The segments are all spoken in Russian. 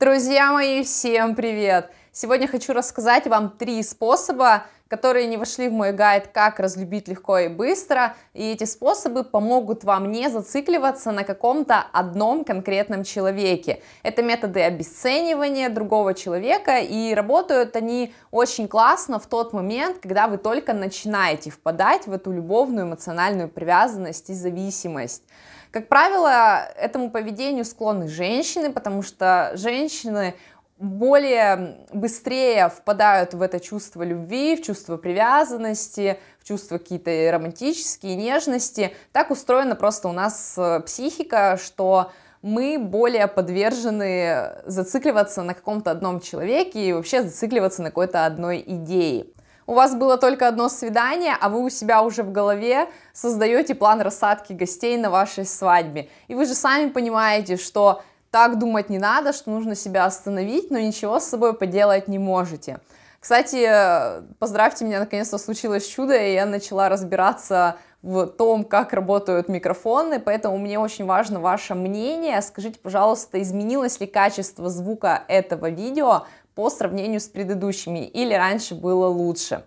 Друзья мои, всем привет! Сегодня хочу рассказать вам три способа, которые не вошли в мой гайд «Как разлюбить легко и быстро», и эти способы помогут вам не зацикливаться на каком-то одном конкретном человеке. Это методы обесценивания другого человека, и работают они очень классно в тот момент, когда вы только начинаете впадать в эту любовную эмоциональную привязанность и зависимость. Как правило, этому поведению склонны женщины, потому что женщины более быстрее впадают в это чувство любви, в чувство привязанности, в чувство какие-то романтические, нежности. Так устроена просто у нас э, психика, что мы более подвержены зацикливаться на каком-то одном человеке и вообще зацикливаться на какой-то одной идее у вас было только одно свидание, а вы у себя уже в голове создаете план рассадки гостей на вашей свадьбе. И вы же сами понимаете, что так думать не надо, что нужно себя остановить, но ничего с собой поделать не можете. Кстати, поздравьте меня, наконец-то случилось чудо, и я начала разбираться в том, как работают микрофоны, поэтому мне очень важно ваше мнение. Скажите, пожалуйста, изменилось ли качество звука этого видео по сравнению с предыдущими, или раньше было лучше.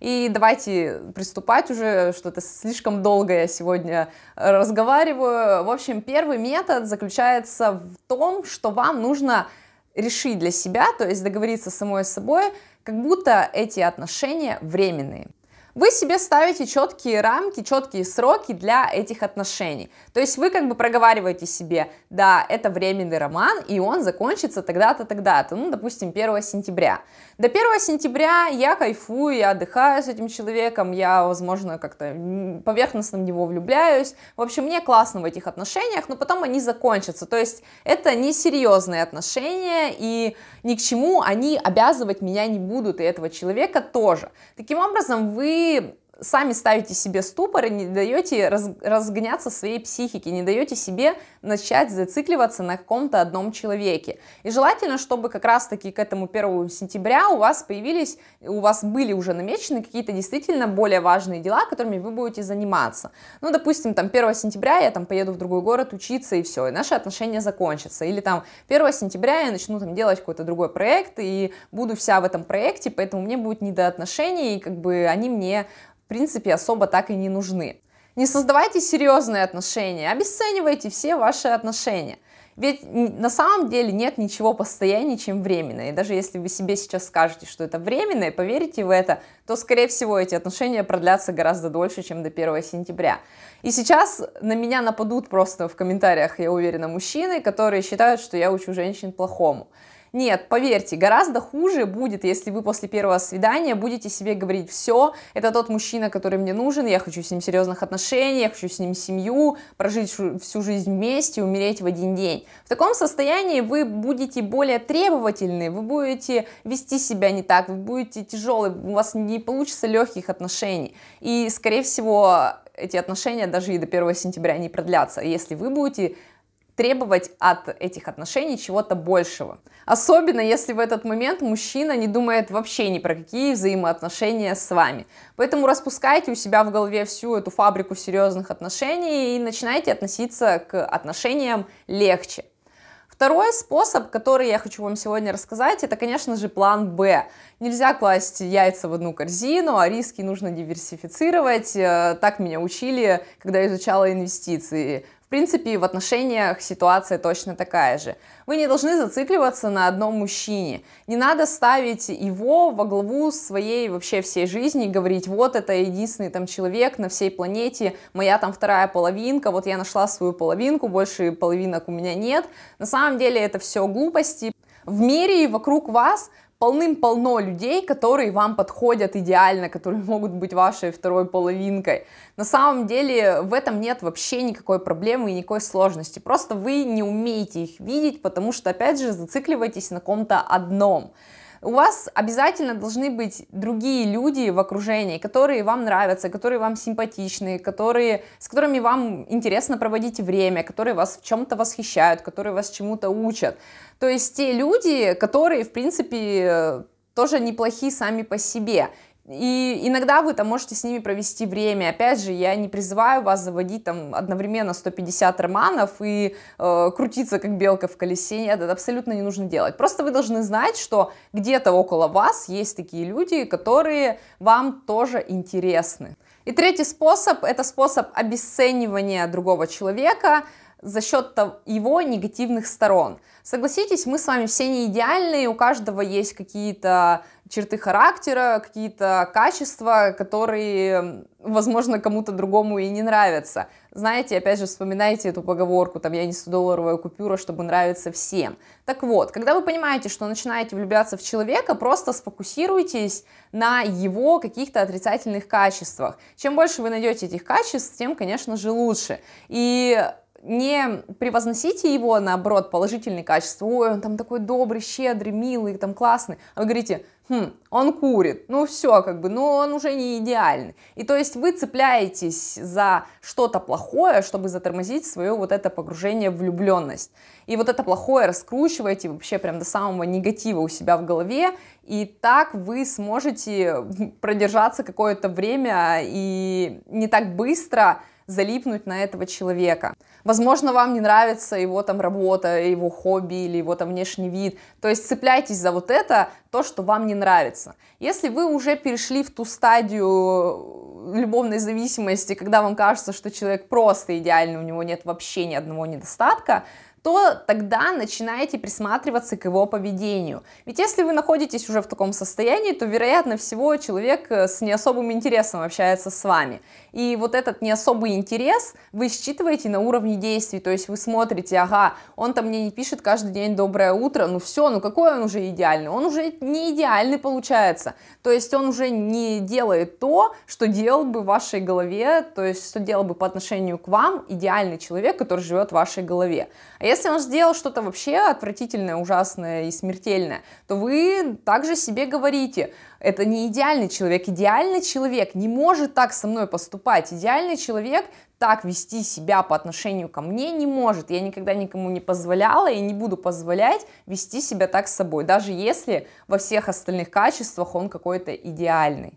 И давайте приступать уже, что-то слишком долго я сегодня разговариваю. В общем, первый метод заключается в том, что вам нужно решить для себя, то есть договориться самой с собой, как будто эти отношения временные вы себе ставите четкие рамки, четкие сроки для этих отношений. То есть вы как бы проговариваете себе, да, это временный роман, и он закончится тогда-то, тогда-то, ну, допустим, 1 сентября. До 1 сентября я кайфую, я отдыхаю с этим человеком, я, возможно, как-то поверхностно в него влюбляюсь. В общем, мне классно в этих отношениях, но потом они закончатся. То есть это несерьезные отношения, и ни к чему они обязывать меня не будут, и этого человека тоже. Таким образом, вы и сами ставите себе ступор и не даете раз, разгоняться своей психике, не даете себе начать зацикливаться на каком-то одном человеке. И желательно, чтобы как раз-таки к этому 1 сентября у вас появились, у вас были уже намечены какие-то действительно более важные дела, которыми вы будете заниматься. Ну, допустим, там 1 сентября я там поеду в другой город учиться и все, и наши отношения закончатся. Или там 1 сентября я начну там делать какой-то другой проект и буду вся в этом проекте, поэтому мне будет не до отношений, и как бы они мне в принципе, особо так и не нужны. Не создавайте серьезные отношения, обесценивайте все ваши отношения. Ведь на самом деле нет ничего постояннее, чем временное. И даже если вы себе сейчас скажете, что это временное, поверите в это, то, скорее всего, эти отношения продлятся гораздо дольше, чем до 1 сентября. И сейчас на меня нападут просто в комментариях, я уверена, мужчины, которые считают, что я учу женщин плохому. Нет, поверьте, гораздо хуже будет, если вы после первого свидания будете себе говорить, все, это тот мужчина, который мне нужен, я хочу с ним серьезных отношений, я хочу с ним семью, прожить всю жизнь вместе, умереть в один день. В таком состоянии вы будете более требовательны, вы будете вести себя не так, вы будете тяжелы, у вас не получится легких отношений. И, скорее всего, эти отношения даже и до 1 сентября не продлятся, если вы будете требовать от этих отношений чего-то большего. Особенно, если в этот момент мужчина не думает вообще ни про какие взаимоотношения с вами. Поэтому распускайте у себя в голове всю эту фабрику серьезных отношений и начинайте относиться к отношениям легче. Второй способ, который я хочу вам сегодня рассказать, это, конечно же, план Б. Нельзя класть яйца в одну корзину, а риски нужно диверсифицировать. Э, так меня учили, когда изучала инвестиции принципе, в отношениях ситуация точно такая же. Вы не должны зацикливаться на одном мужчине. Не надо ставить его во главу своей вообще всей жизни, говорить, вот это единственный там человек на всей планете, моя там вторая половинка, вот я нашла свою половинку, больше половинок у меня нет. На самом деле это все глупости. В мире и вокруг вас полным-полно людей, которые вам подходят идеально, которые могут быть вашей второй половинкой. На самом деле в этом нет вообще никакой проблемы и никакой сложности. Просто вы не умеете их видеть, потому что, опять же, зацикливаетесь на ком-то одном у вас обязательно должны быть другие люди в окружении, которые вам нравятся, которые вам симпатичны, которые, с которыми вам интересно проводить время, которые вас в чем-то восхищают, которые вас чему-то учат. То есть те люди, которые, в принципе, э, тоже неплохие сами по себе. И иногда вы там можете с ними провести время. Опять же, я не призываю вас заводить там одновременно 150 романов и э, крутиться как белка в колесе. Нет, это абсолютно не нужно делать. Просто вы должны знать, что где-то около вас есть такие люди, которые вам тоже интересны. И третий способ – это способ обесценивания другого человека – за счет его негативных сторон. Согласитесь, мы с вами все не идеальные, у каждого есть какие-то черты характера, какие-то качества, которые, возможно, кому-то другому и не нравятся. Знаете, опять же, вспоминайте эту поговорку, там, я не 100-долларовая купюра, чтобы нравиться всем. Так вот, когда вы понимаете, что начинаете влюбляться в человека, просто сфокусируйтесь на его каких-то отрицательных качествах. Чем больше вы найдете этих качеств, тем, конечно же, лучше. И не превозносите его, наоборот, положительные качества, ой, он там такой добрый, щедрый, милый, там классный, а вы говорите, хм, он курит, ну все, как бы, ну он уже не идеальный. И то есть вы цепляетесь за что-то плохое, чтобы затормозить свое вот это погружение в влюбленность. И вот это плохое раскручиваете вообще прям до самого негатива у себя в голове, и так вы сможете продержаться какое-то время и не так быстро залипнуть на этого человека. Возможно, вам не нравится его там работа, его хобби или его там внешний вид. То есть цепляйтесь за вот это, то, что вам не нравится. Если вы уже перешли в ту стадию э, любовной зависимости, когда вам кажется, что человек просто идеальный, у него нет вообще ни одного недостатка, то тогда начинаете присматриваться к его поведению. Ведь если вы находитесь уже в таком состоянии, то, вероятно всего, человек э, с не особым интересом общается с вами. И вот этот не особый интерес вы считываете на уровне действий, то есть вы смотрите, ага, он-то мне не пишет каждый день доброе утро, ну все, ну какой он уже идеальный? Он уже не идеальный получается, то есть он уже не делает то, что делал бы в вашей голове, то есть что делал бы по отношению к вам идеальный человек, который живет в вашей голове. А если он сделал что-то вообще отвратительное, ужасное и смертельное, то вы также себе говорите, это не идеальный человек, идеальный человек не может так со мной поступать, идеальный человек так вести себя по отношению ко мне не может. Я никогда никому не позволяла и не буду позволять вести себя так с собой, даже если во всех остальных качествах он какой-то идеальный.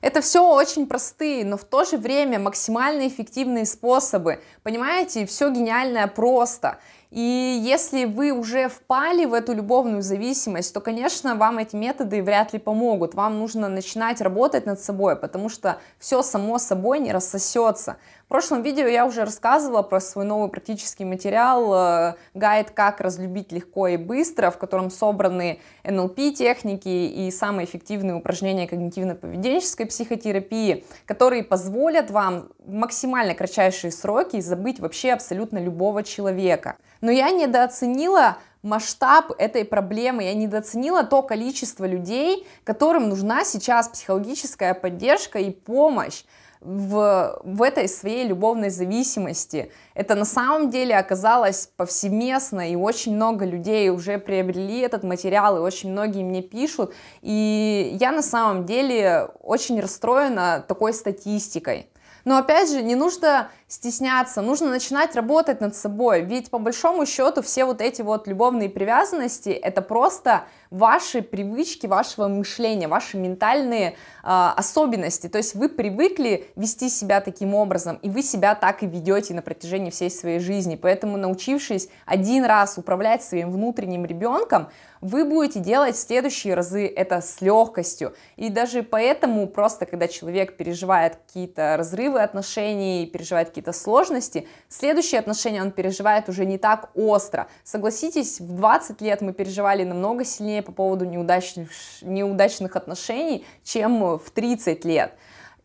Это все очень простые, но в то же время максимально эффективные способы. Понимаете, все гениальное просто. И если вы уже впали в эту любовную зависимость, то, конечно, вам эти методы вряд ли помогут. Вам нужно начинать работать над собой, потому что все само собой не рассосется. В прошлом видео я уже рассказывала про свой новый практический материал э, «Гайд «Как разлюбить легко и быстро», в котором собраны НЛП-техники и самые эффективные упражнения когнитивно-поведенческой психотерапии, которые позволят вам в максимально кратчайшие сроки забыть вообще абсолютно любого человека. Но я недооценила масштаб этой проблемы, я недооценила то количество людей, которым нужна сейчас психологическая поддержка и помощь в, в этой своей любовной зависимости. Это на самом деле оказалось повсеместно, и очень много людей уже приобрели этот материал, и очень многие мне пишут. И я на самом деле очень расстроена такой статистикой. Но опять же, не нужно стесняться, нужно начинать работать над собой, ведь по большому счету все вот эти вот любовные привязанности это просто ваши привычки, вашего мышления, ваши ментальные э, особенности, то есть вы привыкли вести себя таким образом, и вы себя так и ведете на протяжении всей своей жизни, поэтому научившись один раз управлять своим внутренним ребенком, вы будете делать в следующие разы это с легкостью, и даже поэтому просто когда человек переживает какие-то разрывы отношений, переживает какие-то какие-то сложности, следующие отношения он переживает уже не так остро. Согласитесь, в 20 лет мы переживали намного сильнее по поводу неудачных, неудачных отношений, чем в 30 лет.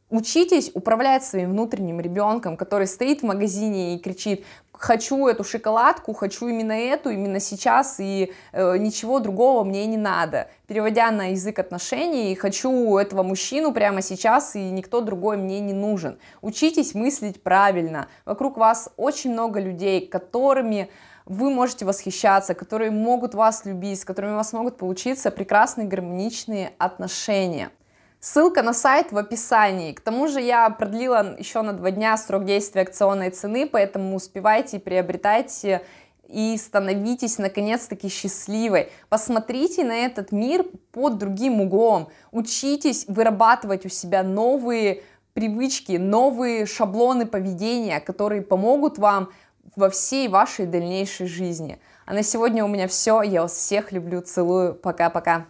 Учитесь управлять своим внутренним ребенком, который стоит в магазине и кричит хочу эту шоколадку, хочу именно эту, именно сейчас, и э, ничего другого мне не надо. Переводя на язык отношений, хочу этого мужчину прямо сейчас, и никто другой мне не нужен. Учитесь мыслить правильно. Вокруг вас очень много людей, которыми вы можете восхищаться, которые могут вас любить, с которыми у вас могут получиться прекрасные гармоничные отношения. Ссылка на сайт в описании. К тому же я продлила еще на два дня срок действия акционной цены, поэтому успевайте и приобретайте и становитесь наконец-таки счастливой. Посмотрите на этот мир под другим углом. Учитесь вырабатывать у себя новые привычки, новые шаблоны поведения, которые помогут вам во всей вашей дальнейшей жизни. А на сегодня у меня все. Я вас всех люблю, целую. Пока-пока.